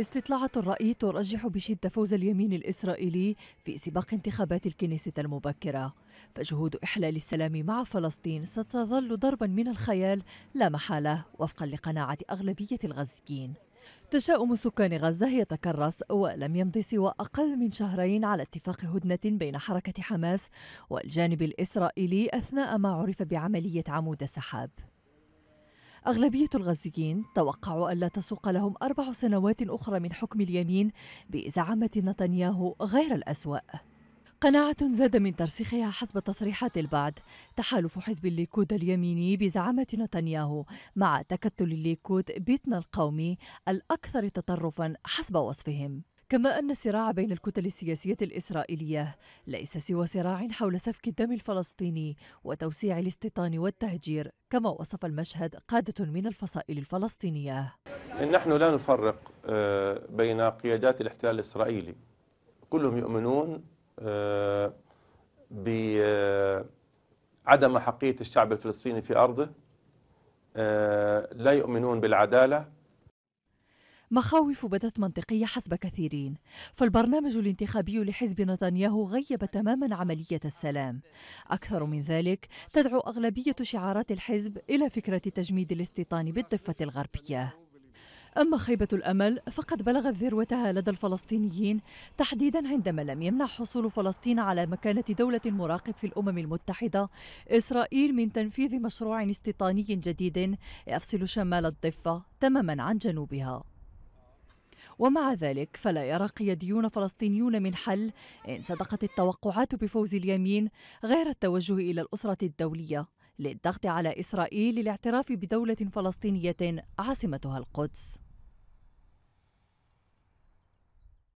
استطلاعات الرأي ترجح بشدة فوز اليمين الإسرائيلي في سباق انتخابات الكنيسة المبكرة فجهود إحلال السلام مع فلسطين ستظل ضربا من الخيال لا محالة وفقا لقناعة أغلبية الغزيين تشاؤم سكان غزة يتكرس ولم يمض سوى أقل من شهرين على اتفاق هدنة بين حركة حماس والجانب الإسرائيلي أثناء ما عرف بعملية عمود السحاب أغلبية الغزيين توقعوا ألا تسوق لهم أربع سنوات أخرى من حكم اليمين بزعامة نتنياهو غير الأسوأ قناعة زاد من ترسيخها حسب تصريحات البعض تحالف حزب الليكود اليميني بزعامة نتنياهو مع تكتل الليكود بيتنا القومي الأكثر تطرفا حسب وصفهم كما أن الصراع بين الكتل السياسية الإسرائيلية ليس سوى صراع حول سفك الدم الفلسطيني وتوسيع الاستيطان والتهجير كما وصف المشهد قادة من الفصائل الفلسطينية نحن لا نفرق آه، بين قيادات الاحتلال الإسرائيلي كلهم يؤمنون آه، بعدم آه، حقية الشعب الفلسطيني في أرضه لا يؤمنون بالعدالة مخاوف بدت منطقية حسب كثيرين فالبرنامج الانتخابي لحزب نتنياهو غيب تماما عملية السلام أكثر من ذلك تدعو أغلبية شعارات الحزب إلى فكرة تجميد الاستيطان بالضفة الغربية أما خيبة الأمل فقد بلغت ذروتها لدى الفلسطينيين تحديدا عندما لم يمنع حصول فلسطين على مكانة دولة مراقب في الأمم المتحدة إسرائيل من تنفيذ مشروع استيطاني جديد يفصل شمال الضفة تماما عن جنوبها ومع ذلك فلا يرى قياديون فلسطينيون من حل إن صدقت التوقعات بفوز اليمين غير التوجه إلى الأسرة الدولية للضغط على إسرائيل للاعتراف بدولة فلسطينية عاصمتها القدس